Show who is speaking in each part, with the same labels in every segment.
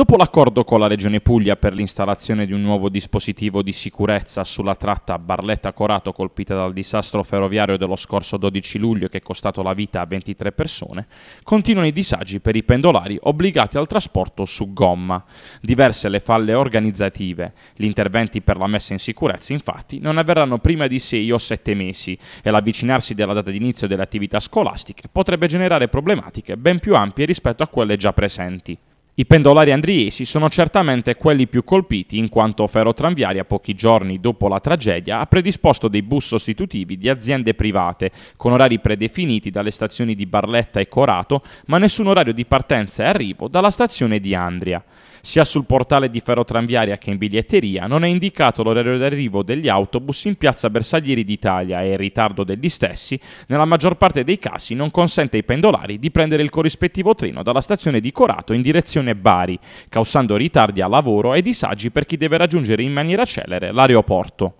Speaker 1: Dopo l'accordo con la Regione Puglia per l'installazione di un nuovo dispositivo di sicurezza sulla tratta Barletta-Corato colpita dal disastro ferroviario dello scorso 12 luglio che è costato la vita a 23 persone, continuano i disagi per i pendolari obbligati al trasporto su gomma. Diverse le falle organizzative. Gli interventi per la messa in sicurezza, infatti, non avverranno prima di 6 o 7 mesi e l'avvicinarsi della data di inizio delle attività scolastiche potrebbe generare problematiche ben più ampie rispetto a quelle già presenti. I pendolari andriesi sono certamente quelli più colpiti in quanto Ferrotranviaria pochi giorni dopo la tragedia ha predisposto dei bus sostitutivi di aziende private con orari predefiniti dalle stazioni di Barletta e Corato, ma nessun orario di partenza e arrivo dalla stazione di Andria. Sia sul portale di Ferrotranviaria che in biglietteria non è indicato l'orario d'arrivo degli autobus in piazza Bersaglieri d'Italia e il ritardo degli stessi, nella maggior parte dei casi, non consente ai pendolari di prendere il corrispettivo treno dalla stazione di Corato in direzione Bari, causando ritardi al lavoro e disagi per chi deve raggiungere in maniera celere l'aeroporto.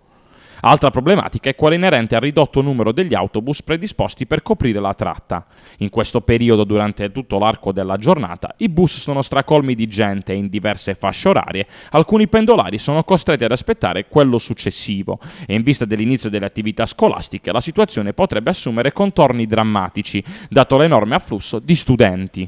Speaker 1: Altra problematica è quella inerente al ridotto numero degli autobus predisposti per coprire la tratta. In questo periodo, durante tutto l'arco della giornata, i bus sono stracolmi di gente e in diverse fasce orarie alcuni pendolari sono costretti ad aspettare quello successivo e in vista dell'inizio delle attività scolastiche la situazione potrebbe assumere contorni drammatici, dato l'enorme afflusso di studenti.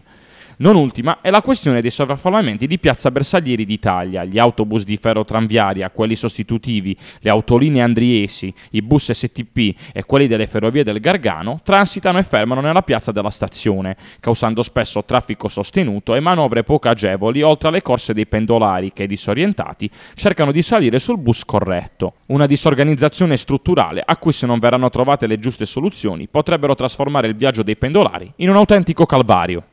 Speaker 1: Non ultima è la questione dei sovraffollamenti di Piazza Bersaglieri d'Italia, gli autobus di ferrotranviaria, quelli sostitutivi, le autolinee andriesi, i bus STP e quelli delle ferrovie del Gargano transitano e fermano nella piazza della stazione, causando spesso traffico sostenuto e manovre poco agevoli oltre alle corse dei pendolari che, disorientati, cercano di salire sul bus corretto. Una disorganizzazione strutturale a cui se non verranno trovate le giuste soluzioni potrebbero trasformare il viaggio dei pendolari in un autentico calvario.